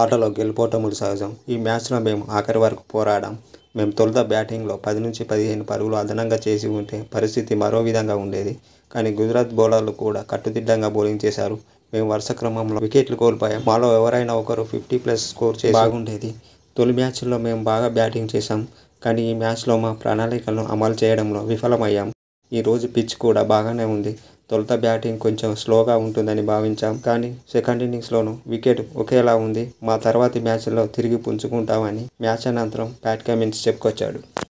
ఆటలో గెలుపోటములు సహజం ఈ మ్యాచ్లో మేము ఆఖరి వరకు పోరాడాం మేము తొలుత బ్యాటింగ్లో పది నుంచి పదిహేను పరుగులు అదనంగా చేసి ఉంటే పరిస్థితి మరో విధంగా ఉండేది కానీ గుజరాత్ బౌలర్లు కూడా కట్టుదిట్టంగా బౌలింగ్ చేశారు మేము వరుస క్రమంలో వికెట్లు కోల్పోయాం మాలో ఎవరైనా ఒకరు ఫిఫ్టీ ప్లస్ స్కోర్ చేసి బాగుండేది తొలి మ్యాచ్లో మేము బాగా బ్యాటింగ్ చేశాం కానీ ఈ మ్యాచ్లో మా ప్రణాళికలను అమలు చేయడంలో విఫలమయ్యాం ఈరోజు పిచ్ కూడా బాగానే ఉంది తొలుత బ్యాటింగ్ కొంచెం స్లోగా ఉంటుందని భావించాం కానీ సెకండ్ ఇన్నింగ్స్లోనూ వికెట్ ఒకేలా ఉంది మా తర్వాతి మ్యాచ్లో తిరిగి పుంజుకుంటామని మ్యాచ్ అనంతరం ప్యాట్ కమిన్స్ చెప్పుకొచ్చాడు